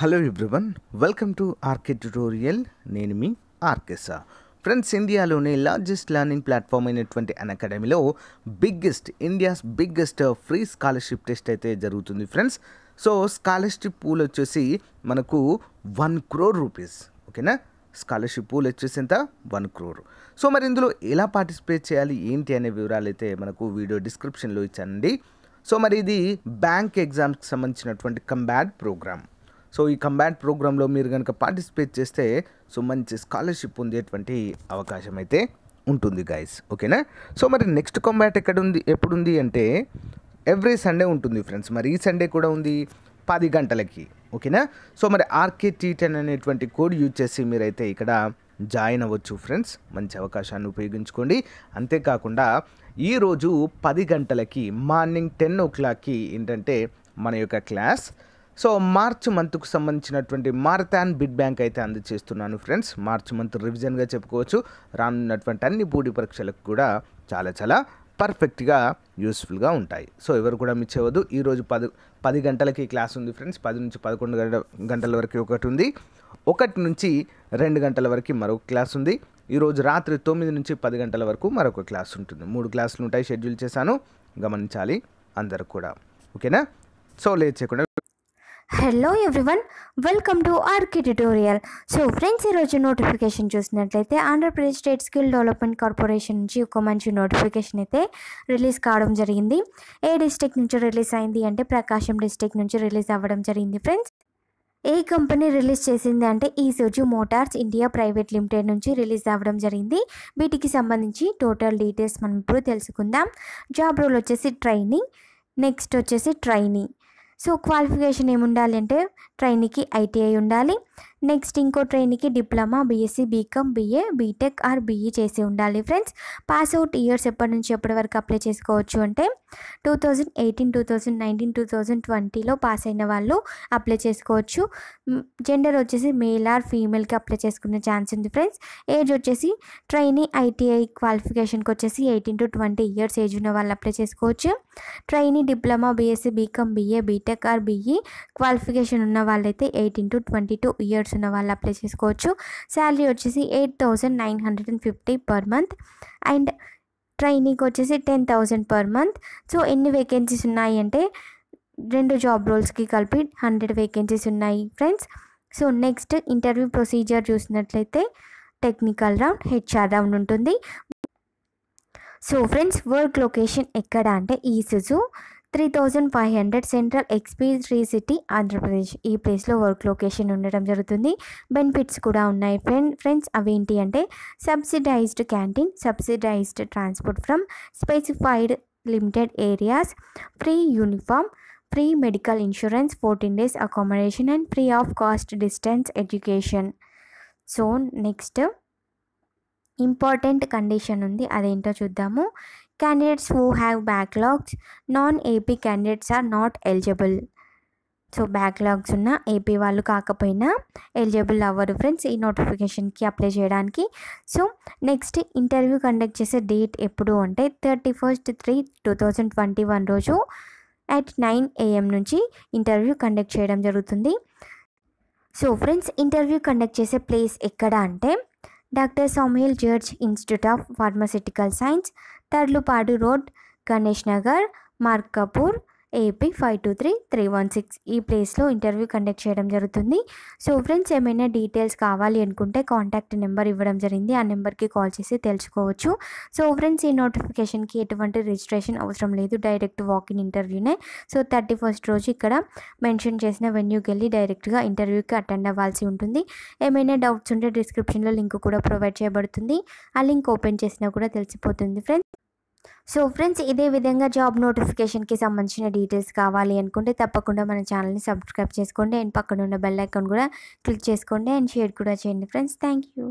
hello everyone welcome to RK tutorial నేను మీ ఆర్కెసా ఫ్రెండ్స్ ఇండియాలోనే లార్జెస్ట్ లర్నింగ్ ప్లాట్ఫామ్ అయినటువంటి అన్ అకాడమీలో biggest India's biggest free scholarship test అయితే జరుగుతుంది ఫ్రెండ్స్ సో స్కాలర్షిప్ పూల్ వచ్చేసి మనకు వన్ క్రోర్ రూపీస్ ఓకేనా స్కాలర్షిప్ పూల్ వచ్చేసి ఎంత వన్ క్రోర్ సో మరి ఇందులో ఎలా పార్టిసిపేట్ చేయాలి ఏంటి అనే వివరాలు అయితే మనకు వీడియో డిస్క్రిప్షన్లో ఇచ్చానండి సో మరి ఇది బ్యాంక్ ఎగ్జామ్స్కి సంబంధించినటువంటి కంబ్యాడ్ ప్రోగ్రామ్ సో ఈ కంబ్యాట్ ప్రోగ్రాంలో మీరు కనుక పార్టిసిపేట్ చేస్తే సో మంచి స్కాలర్షిప్ పొందేటువంటి అవకాశం అయితే ఉంటుంది గైస్ ఓకేనా సో మరి నెక్స్ట్ కంబ్యాట్ ఎక్కడ ఉంది ఎప్పుడు ఉంది అంటే ఎవ్రీ సండే ఉంటుంది ఫ్రెండ్స్ మరి ఈ సండే కూడా ఉంది పది గంటలకి ఓకేనా సో మరి ఆర్కే టీ టెన్ అనేటువంటి కోడ్ యూజ్ చేసి మీరైతే ఇక్కడ జాయిన్ అవ్వచ్చు ఫ్రెండ్స్ మంచి అవకాశాన్ని ఉపయోగించుకోండి అంతేకాకుండా ఈరోజు పది గంటలకి మార్నింగ్ టెన్ ఓ క్లాక్కి ఏంటంటే మన యొక్క క్లాస్ సో మార్చ్ మంత్కు సంబంధించినటువంటి మారథాన్ బిడ్ బ్యాంక్ అయితే అందజేస్తున్నాను ఫ్రెండ్స్ మార్చ్ మంత్ రివిజన్గా చెప్పుకోవచ్చు రానున్నటువంటి అన్ని బూడి పరీక్షలకు కూడా చాలా చాలా పర్ఫెక్ట్గా యూస్ఫుల్గా ఉంటాయి సో ఎవరు కూడా మిస్ అవ్వదు ఈరోజు పది పది గంటలకి క్లాస్ ఉంది ఫ్రెండ్స్ పది నుంచి పదకొండు గంటల వరకు ఒకటి ఉంది ఒకటి నుంచి రెండు గంటల వరకు మరొక క్లాస్ ఉంది ఈరోజు రాత్రి తొమ్మిది నుంచి పది గంటల వరకు మరొక క్లాస్ ఉంటుంది మూడు క్లాసులు ఉంటాయి షెడ్యూల్ చేశాను గమనించాలి అందరు కూడా ఓకేనా సో లేట్ చేయకుండా hello everyone welcome to RK tutorial so friends ఈరోజు నోటిఫికేషన్ చూసినట్లయితే Andhra Pradesh state skill development corporation నుంచి ఒక మంచి నోటిఫికేషన్ అయితే రిలీజ్ కావడం జరిగింది ఏ డిస్టిక్ నుంచి రిలీజ్ అయింది అంటే ప్రకాశం డిస్టిక్ నుంచి రిలీజ్ అవ్వడం జరిగింది ఫ్రెండ్స్ ఏ కంపెనీ రిలీజ్ చేసింది అంటే Isuzu motors India private limited నుంచి రిలీజ్ అవ్వడం జరిగింది వీటికి సంబంధించి టోటల్ డీటెయిల్స్ మనం ఇప్పుడు తెలుసుకుందాం జాబ్ రోల్ వచ్చేసి ట్రైనింగ్ నెక్స్ట్ వచ్చేసి ట్రైనింగ్ సో క్వాలిఫికేషన్ ఏముండాలి అంటే ట్రైనీకి ఐటీఐ ఉండాలి నెక్స్ట్ ఇంకో ట్రైన్కి diploma BSc BCom BA BTech or BE చేసి ఉండాలి ఫ్రెండ్స్ పాస్ అవుట్ ఇయర్స్ ఎప్పటి నుంచి ఎప్పటి వరకు అప్లై చేసుకోవచ్చు అంటే two thousand eighteen two thousand nineteen two thousand ట్వంటీలో పాస్ అయిన వాళ్ళు అప్లై చేసుకోవచ్చు జెండర్ వచ్చేసి మేల్ ఆర్ ఫీమేల్కి అప్లై చేసుకునే ఛాన్స్ ఉంది ఫ్రెండ్స్ ఏజ్ వచ్చేసి ట్రైనీ ఐటీఐ క్వాలిఫికేషన్కి వచ్చేసి eighteen to twenty years age ఉన్న వాళ్ళు అప్లై చేసుకోవచ్చు trainee diploma BSc BCom BA BTech or BE qualification ఉన్న వాళ్ళైతే eighteen to twenty two years interest ఉన్న వాళ్ళు అప్లై చేసుకోవచ్చు శాలరీ వచ్చేసి eight thousand nine hundred and fifty per month and training వచ్చేసి ten thousand per month so ఎన్ని vacancies ఉన్నాయి అంటే రెండు జాబ్ రోల్స్కి కలిపి హండ్రెడ్ వేకెన్సీస్ ఉన్నాయి friends so next interview procedure చూసినట్లయితే టెక్నికల్ రౌండ్ హెచ్ఆర్ రౌండ్ ఉంటుంది సో ఫ్రెండ్స్ వర్క్ లొకేషన్ ఎక్కడ అంటే ఈసూ three thousand five hundred central XP three city Andhra Pradesh ఈ ప్లేస్లో వర్క్ లొకేషన్ ఉండడం జరుగుతుంది బెనిఫిట్స్ కూడా ఉన్నాయి ఫ్రెండ్ ఫ్రెండ్స్ అవి ఏంటి అంటే subsidized canteen subsidized transport from specified limited areas free uniform free medical insurance fourteen days accommodation and free of cost distance education so next important condition ఉంది అదేంటో చూద్దాము candidates who have backlogs non AP candidates are not eligible so backlogs ఉన్న AP వాళ్ళు కాకపోయినా eligible అవ్వరు friends ఈ నోటిఫికేషన్కి apply చేయడానికి సో నెక్స్ట్ ఇంటర్వ్యూ కండక్ట్ చేసే డేట్ ఎప్పుడు అంటే thirty first three two thousand twenty one రోజు అట్ నైన్ ఏఎం నుంచి ఇంటర్వ్యూ కండక్ట్ చేయడం జరుగుతుంది సో ఫ్రెండ్స్ ఇంటర్వ్యూ కండక్ట్ చేసే ప్లేస్ ఎక్కడ అంటే doctor Samuel George institute of pharmaceutical science Tarlupadu road Ganesh Nagar Markapur AP five two three three one six ఈ ప్లేస్లో interview conduct చేయడం జరుగుతుంది సో ఫ్రెండ్స్ ఏమైనా డీటెయిల్స్ కావాలి అనుకుంటే కాంటాక్ట్ నెంబర్ ఇవ్వడం జరిగింది ఆ నెంబర్కి కాల్ చేసి తెలుసుకోవచ్చు సో ఫ్రెండ్స్ ఈ నోటిఫికేషన్కి ఎటువంటి రిజిస్ట్రేషన్ అవసరం లేదు డైరెక్ట్ ఇన్ ఇంటర్వ్యూనే సో థర్టీ ఫస్ట్ రోజు ఇక్కడ మెన్షన్ చేసిన వెన్యూకి వెళ్ళి డైరెక్ట్గా ఇంటర్వ్యూకి అటెండ్ అవ్వాల్సి ఉంటుంది ఏమైనా డౌట్స్ ఉంటే డిస్క్రిప్షన్లో లింక్ కూడా ప్రొవైడ్ చేయబడుతుంది ఆ లింక్ ఓపెన్ చేసినా కూడా తెలిసిపోతుంది ఫ్రెండ్స్ సో ఫ్రెండ్స్ ఇదే విధంగా జాబ్ నోటిఫికేషన్కి సంబంధించిన డీటెయిల్స్ కావాలి అనుకుంటే తప్పకుండా మన ఛానల్ని సబ్స్క్రైబ్ చేసుకోండి అండ్ పక్కన ఉన్న బెల్ ఐకాన్ కూడా క్లిక్ చేసుకోండి అండ్ షేర్ కూడా చేయండి ఫ్రెండ్స్ థ్యాంక్ యూ